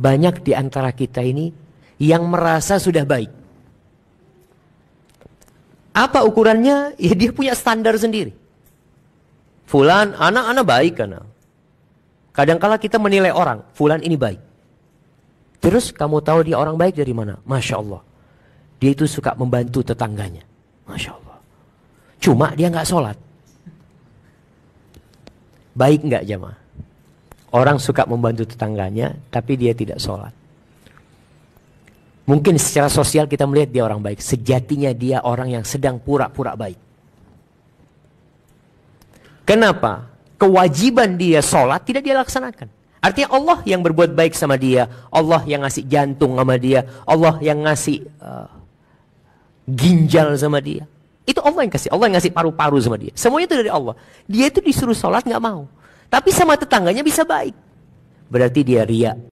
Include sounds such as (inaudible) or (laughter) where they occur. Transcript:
banyak di antara kita ini yang merasa sudah baik. Apa ukurannya? (laughs) Ya dia punya standar sendiri. Fulan, anak-anak baik karena. kadang kala kita menilai orang, fulan ini baik. Terus kamu tahu dia orang baik dari mana? Masya Allah. Dia itu suka membantu tetangganya. Masya Allah. Cuma dia nggak sholat. Baik nggak jamaah? Orang suka membantu tetangganya, tapi dia tidak sholat. Mungkin secara sosial kita melihat dia orang baik. Sejatinya dia orang yang sedang pura-pura baik. Kenapa? Kewajiban dia sholat tidak dia laksanakan. Artinya Allah yang berbuat baik sama dia. Allah yang ngasih jantung sama dia. Allah yang ngasih uh, ginjal sama dia. Itu Allah yang kasih. Allah yang ngasih paru-paru sama dia. Semuanya itu dari Allah. Dia itu disuruh sholat nggak mau. Tapi sama tetangganya bisa baik. Berarti dia ria.